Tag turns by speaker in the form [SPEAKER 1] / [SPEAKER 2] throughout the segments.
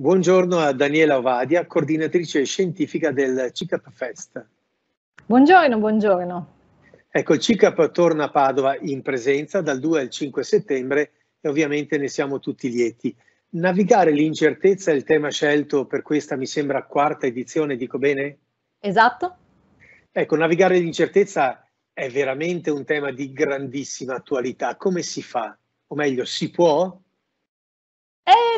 [SPEAKER 1] Buongiorno a Daniela Ovadia, coordinatrice scientifica del CICAP Fest.
[SPEAKER 2] Buongiorno, buongiorno.
[SPEAKER 1] Ecco, il CICAP torna a Padova in presenza dal 2 al 5 settembre e ovviamente ne siamo tutti lieti. Navigare l'incertezza è il tema scelto per questa, mi sembra, quarta edizione, dico bene? Esatto. Ecco, navigare l'incertezza è veramente un tema di grandissima attualità. Come si fa? O meglio, si può?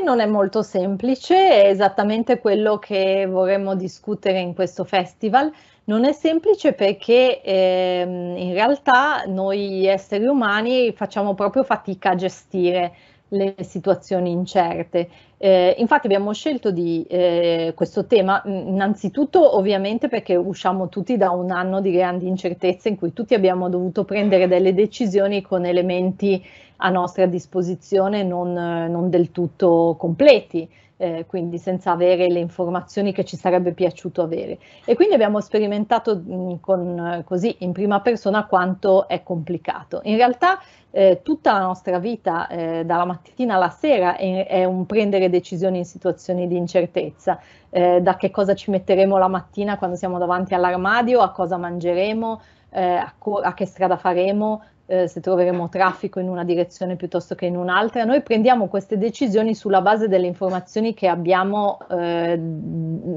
[SPEAKER 2] non è molto semplice, è esattamente quello che vorremmo discutere in questo festival. Non è semplice perché ehm, in realtà noi esseri umani facciamo proprio fatica a gestire le situazioni incerte. Eh, infatti abbiamo scelto di eh, questo tema innanzitutto ovviamente perché usciamo tutti da un anno di grandi incertezze in cui tutti abbiamo dovuto prendere delle decisioni con elementi a nostra disposizione non, non del tutto completi eh, quindi senza avere le informazioni che ci sarebbe piaciuto avere. E quindi abbiamo sperimentato mh, mm, con, eh, così in prima persona quanto è complicato. In realtà eh, tutta la nostra vita, eh, dalla mattina alla sera, è, è, un prendere decisioni in situazioni di incertezza, eh, da che cosa ci metteremo la mattina quando siamo davanti all'armadio, a cosa mangeremo, eh, a, a che strada faremo, eh, se troveremo traffico in una direzione piuttosto che in un'altra. Noi prendiamo queste decisioni sulla base delle informazioni che abbiamo eh,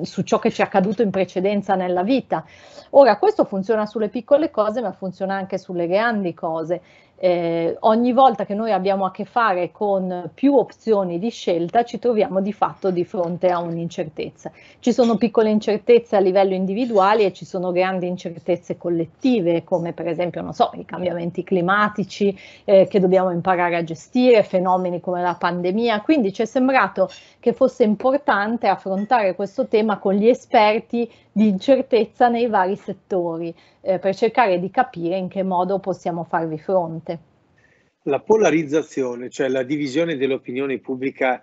[SPEAKER 2] su ciò che ci è accaduto in precedenza nella vita. Ora, questo funziona sulle piccole cose, ma funziona anche sulle grandi cose eh, ogni volta che noi abbiamo a che fare con più opzioni di scelta ci troviamo di fatto di fronte a un'incertezza. Ci sono piccole incertezze a livello individuale e ci sono grandi incertezze collettive come per esempio so, i cambiamenti climatici eh, che dobbiamo imparare a gestire, fenomeni come la pandemia, quindi ci è sembrato che fosse importante affrontare questo tema con gli esperti di incertezza nei vari settori eh, per cercare di capire in che modo possiamo farvi
[SPEAKER 1] fronte la polarizzazione, cioè la divisione dell'opinione pubblica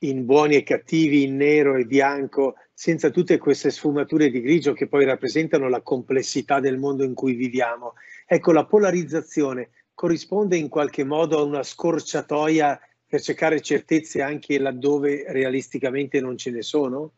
[SPEAKER 1] in buoni e cattivi, in nero e bianco, senza tutte queste sfumature di grigio che poi rappresentano la complessità del mondo in cui viviamo. Ecco, la polarizzazione corrisponde in qualche modo a una scorciatoia per cercare certezze anche laddove realisticamente non ce ne sono?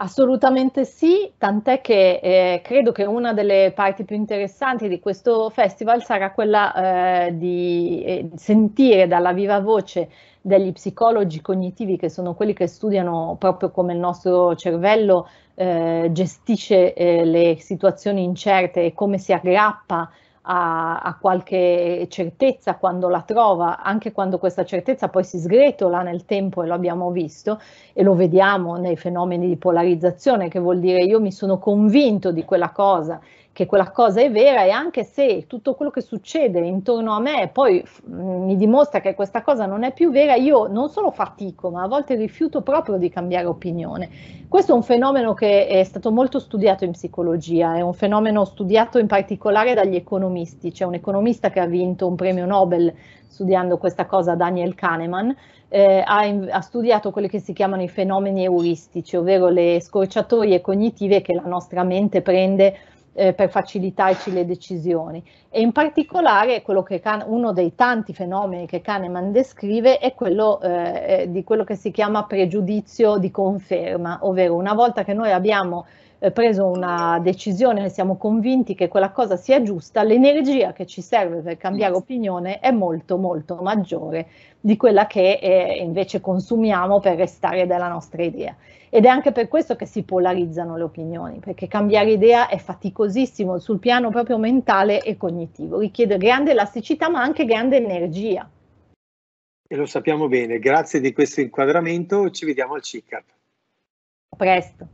[SPEAKER 2] Assolutamente sì, tant'è che eh, credo che una delle parti più interessanti di questo festival sarà quella eh, di eh, sentire dalla viva voce degli psicologi cognitivi, che sono quelli che studiano proprio come il nostro cervello eh, gestisce eh, le situazioni incerte e come si aggrappa a, a, qualche certezza quando la trova, anche quando questa certezza poi si sgretola nel tempo e lo abbiamo visto e lo vediamo nei fenomeni di polarizzazione, che vuol dire io mi sono convinto di quella cosa che quella cosa è vera e anche se tutto quello che succede intorno a me poi mm, mi dimostra che questa cosa non è più vera, io non solo fatico, ma a volte rifiuto proprio di cambiare opinione. Questo è un fenomeno che è stato molto studiato in psicologia, è un fenomeno studiato in particolare dagli economisti, c'è un economista che ha vinto un premio Nobel studiando questa cosa, Daniel Kahneman, eh, ha, ha, studiato quelli che si chiamano i fenomeni euristici, ovvero le scorciatoie cognitive che la nostra mente prende eh, per facilitarci le decisioni. E in particolare Kahn, uno dei tanti fenomeni che Kahneman descrive è quello eh, eh, di quello che si chiama pregiudizio di conferma, ovvero una volta che noi abbiamo eh, preso una decisione, siamo convinti che quella cosa sia giusta, l'energia che ci serve per cambiare opinione è molto molto maggiore di quella che eh, invece consumiamo per restare della nostra idea. Ed è anche per questo che si polarizzano le opinioni, perché cambiare idea è faticosissimo sul piano proprio mentale e cognitivo, richiede grande elasticità ma anche grande energia.
[SPEAKER 1] E lo sappiamo bene, grazie di questo inquadramento, ci vediamo al CICAP.
[SPEAKER 2] A presto.